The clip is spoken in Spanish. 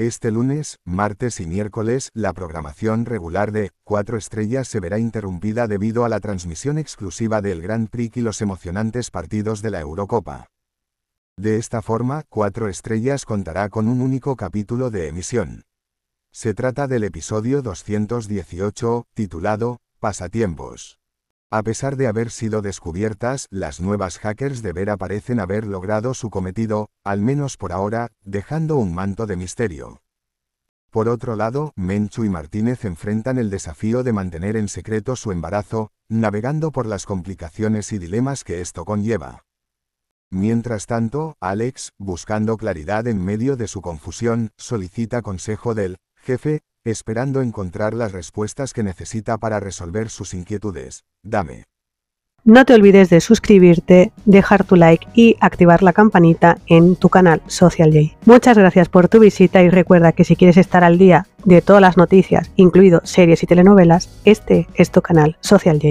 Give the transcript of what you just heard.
Este lunes, martes y miércoles, la programación regular de Cuatro Estrellas se verá interrumpida debido a la transmisión exclusiva del Grand Prix y los emocionantes partidos de la Eurocopa. De esta forma, Cuatro Estrellas contará con un único capítulo de emisión. Se trata del episodio 218, titulado Pasatiempos. A pesar de haber sido descubiertas, las nuevas hackers de Vera parecen haber logrado su cometido, al menos por ahora, dejando un manto de misterio. Por otro lado, Menchu y Martínez enfrentan el desafío de mantener en secreto su embarazo, navegando por las complicaciones y dilemas que esto conlleva. Mientras tanto, Alex, buscando claridad en medio de su confusión, solicita consejo del jefe, esperando encontrar las respuestas que necesita para resolver sus inquietudes. Dame. No te olvides de suscribirte, dejar tu like y activar la campanita en tu canal Social J. Muchas gracias por tu visita y recuerda que si quieres estar al día de todas las noticias, incluido series y telenovelas, este es tu canal Social J.